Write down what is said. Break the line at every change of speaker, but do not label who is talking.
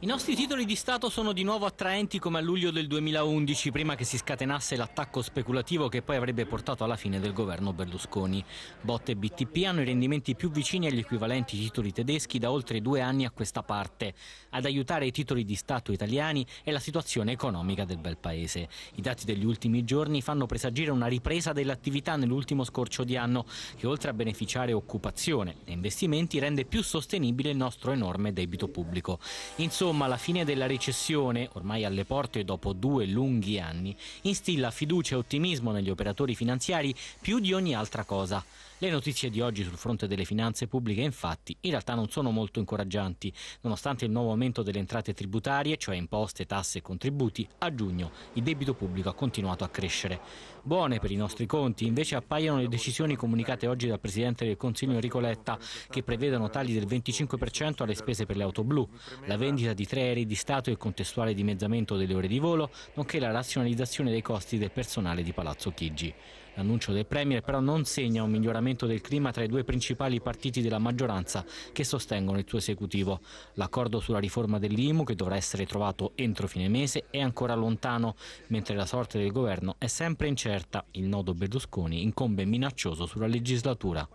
I nostri titoli di Stato sono di nuovo attraenti come a luglio del 2011, prima che si scatenasse l'attacco speculativo che poi avrebbe portato alla fine del governo Berlusconi. Bot e BTP hanno i rendimenti più vicini agli equivalenti titoli tedeschi da oltre due anni a questa parte. Ad aiutare i titoli di Stato italiani è la situazione economica del bel paese. I dati degli ultimi giorni fanno presagire una ripresa dell'attività nell'ultimo scorcio di anno, che oltre a beneficiare occupazione e investimenti rende più sostenibile il nostro enorme debito pubblico. Insomma, Insomma, la fine della recessione, ormai alle porte dopo due lunghi anni, instilla fiducia e ottimismo negli operatori finanziari più di ogni altra cosa. Le notizie di oggi sul fronte delle finanze pubbliche infatti in realtà non sono molto incoraggianti, nonostante il nuovo aumento delle entrate tributarie, cioè imposte, tasse e contributi, a giugno il debito pubblico ha continuato a crescere. Buone per i nostri conti invece appaiono le decisioni comunicate oggi dal Presidente del Consiglio Enrico Letta che prevedono tagli del 25% alle spese per le auto blu, la vendita di tre aerei di Stato e contestuale dimezzamento delle ore di volo, nonché la razionalizzazione dei costi del personale di Palazzo Chigi. L'annuncio del Premier però non segna un miglioramento del clima tra i due principali partiti della maggioranza che sostengono il suo esecutivo. L'accordo sulla riforma dell'IMU, che dovrà essere trovato entro fine mese, è ancora lontano, mentre la sorte del governo è sempre incerta. Il nodo Berlusconi incombe minaccioso sulla legislatura.